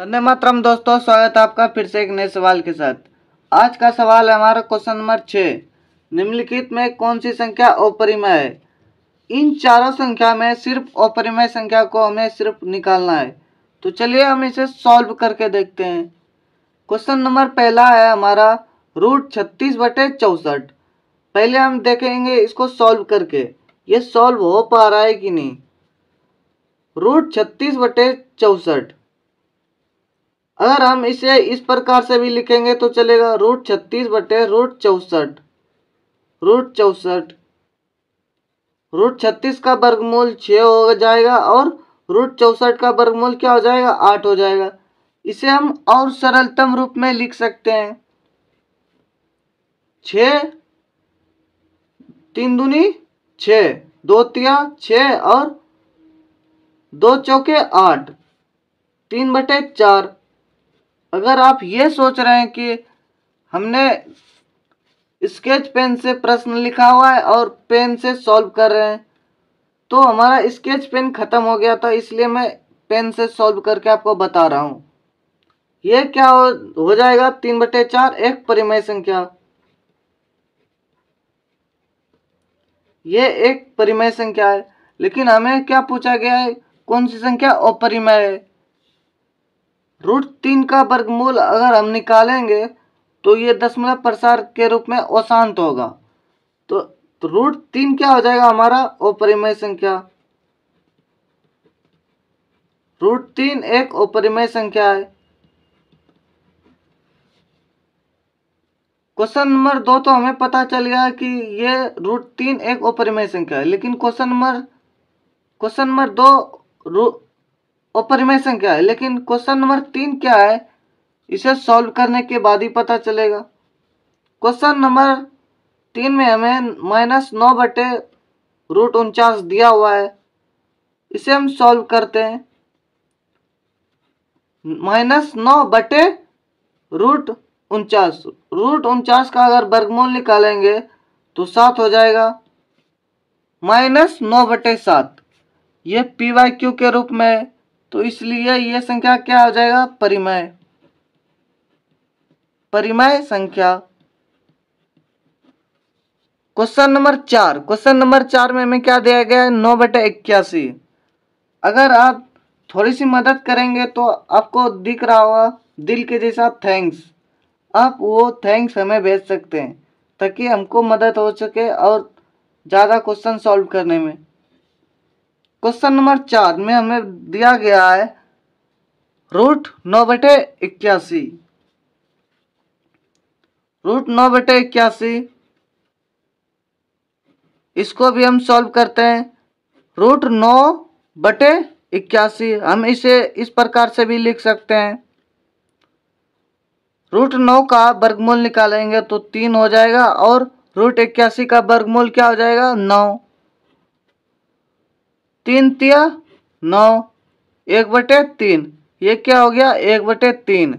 वंदे मातरम दोस्तों स्वागत है आपका फिर से एक नए सवाल के साथ आज का सवाल है हमारा क्वेश्चन नंबर छः निम्नलिखित में कौन सी संख्या अपरिमय है इन चारों संख्या में सिर्फ अपरिमय संख्या को हमें सिर्फ निकालना है तो चलिए हम इसे सॉल्व करके देखते हैं क्वेश्चन नंबर पहला है हमारा रूट छत्तीस बटे चौसठ पहले हम देखेंगे इसको सॉल्व करके ये सॉल्व हो पा रहा है कि नहीं रूट छत्तीस बटे चौसठ अगर हम इसे इस प्रकार से भी लिखेंगे तो चलेगा रूट छत्तीस बटे रूट चौसठ रूट चौसठ रूट छत्तीस का वर्गमूल छ हो जाएगा और रूट चौसठ का वर्गमूल क्या हो जाएगा आठ हो जाएगा इसे हम और सरलतम रूप में लिख सकते हैं छ तीन दुनी छ दो तिया छ और दो चौके आठ तीन बटे चार अगर आप ये सोच रहे हैं कि हमने स्केच पेन से प्रश्न लिखा हुआ है और पेन से सॉल्व कर रहे हैं तो हमारा स्केच पेन ख़त्म हो गया था इसलिए मैं पेन से सॉल्व करके आपको बता रहा हूँ ये क्या हो, हो जाएगा तीन बटे चार एक परिमेय संख्या ये एक परिमेय संख्या है लेकिन हमें क्या पूछा गया है कौन सी संख्या अपरिमय है रूट तीन का वर्गमूल अगर हम निकालेंगे तो ये दशमलव प्रसार के रूप में अशांत होगा तो, तो रूट तीन क्या हो जाएगा हमारा ओपरिमय संख्या रूट तीन एक ओपरिमय संख्या है क्वेश्चन नंबर दो तो हमें पता चल गया कि ये रूट तीन एक ओपरिमय संख्या है लेकिन क्वेश्चन नंबर क्वेश्चन नंबर दो और परिमय संख्या है लेकिन क्वेश्चन नंबर तीन क्या है इसे सॉल्व करने के बाद ही पता चलेगा क्वेश्चन नंबर तीन में हमें माइनस नौ बटे रूट उनचास दिया हुआ है इसे हम सॉल्व करते हैं माइनस नौ बटे रूट उनचास रूट उनचास का अगर वर्गमूल निकालेंगे तो सात हो जाएगा माइनस नौ बटे सात ये पी वाई क्यू के रूप में है तो इसलिए यह संख्या क्या हो जाएगा परिमय परिमय संख्या क्वेश्चन नंबर चार क्वेश्चन नंबर चार में हमें क्या दिया गया है नौ बटे इक्यासी अगर आप थोड़ी सी मदद करेंगे तो आपको दिख रहा होगा दिल के जैसा थैंक्स आप वो थैंक्स हमें भेज सकते हैं ताकि हमको मदद हो सके और ज़्यादा क्वेश्चन सॉल्व करने में क्वेश्चन नंबर चार में हमें दिया गया है रूट नौ बटे इक्यासी रूट नौ बटे इक्यासी इसको भी हम सॉल्व करते हैं रूट नौ बटे इक्यासी हम इसे इस प्रकार से भी लिख सकते हैं रूट नौ का वर्गमूल निकालेंगे तो तीन हो जाएगा और रूट इक्यासी का वर्गमूल क्या हो जाएगा नौ तीन तिया नौ एक बटे तीन ये क्या हो गया एक बटे तीन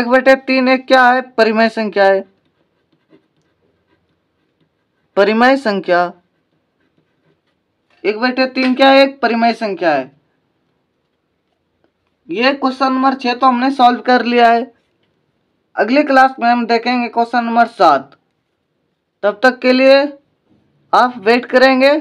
एक बटे तीन एक क्या है परिमय संख्या है परिमय संख्या एक बटे तीन क्या है एक परिमय संख्या है ये क्वेश्चन नंबर छह तो हमने सॉल्व कर लिया है अगली क्लास में हम देखेंगे क्वेश्चन नंबर सात तब तक के लिए आप वेट करेंगे